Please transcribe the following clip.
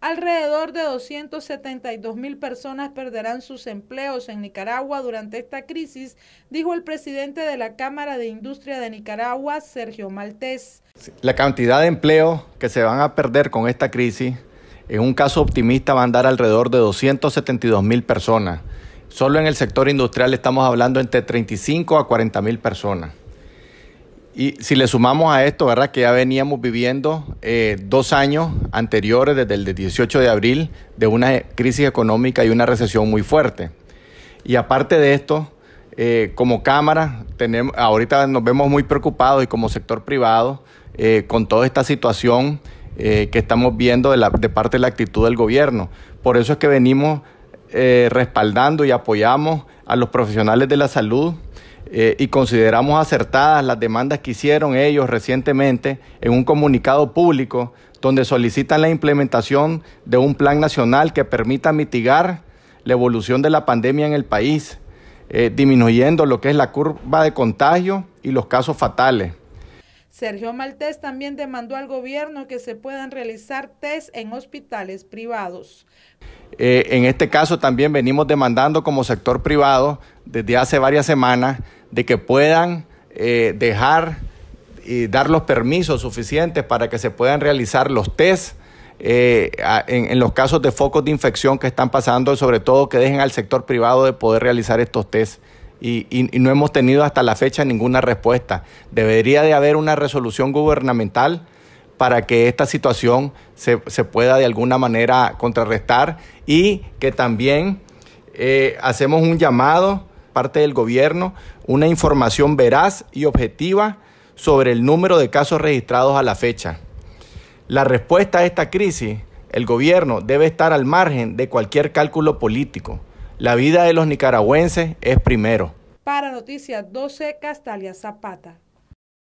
Alrededor de 272 mil personas perderán sus empleos en Nicaragua durante esta crisis, dijo el presidente de la Cámara de Industria de Nicaragua, Sergio Maltés. La cantidad de empleos que se van a perder con esta crisis, en un caso optimista, van a dar alrededor de 272 mil personas. Solo en el sector industrial estamos hablando entre 35 a 40 mil personas. Y si le sumamos a esto, ¿verdad? Que ya veníamos viviendo eh, dos años anteriores, desde el 18 de abril, de una crisis económica y una recesión muy fuerte. Y aparte de esto, eh, como Cámara, tenemos, ahorita nos vemos muy preocupados y como sector privado, eh, con toda esta situación que estamos viendo de, de parte de la actitud del gobierno. Por eso es que venimos respaldando y apoyamos a los profesionales de la salud eh, y consideramos acertadas las demandas que hicieron ellos recientemente en un comunicado público donde solicitan la implementación de un plan nacional que permita mitigar la evolución de la pandemia en el país, eh, disminuyendo lo que es la curva de contagio y los casos fatales. Sergio Maltés también demandó al gobierno que se puedan realizar test en hospitales privados. Eh, en este caso también venimos demandando como sector privado desde hace varias semanas de que puedan eh, dejar y dar los permisos suficientes para que se puedan realizar los test eh, en, los casos de focos de infección que están pasando, sobre todo que dejen al sector privado de poder realizar estos test y, no hemos tenido hasta la fecha ninguna respuesta. Debería de haber una resolución gubernamental para que esta situación se, pueda de alguna manera contrarrestar y que también eh, hacemos un llamado parte del gobierno, una información veraz y objetiva sobre el número de casos registrados a la fecha. La respuesta a esta crisis, el gobierno debe estar al margen de cualquier cálculo político la vida de los nicaragüenses es primero. Para Noticias 12, Castalia Zapata.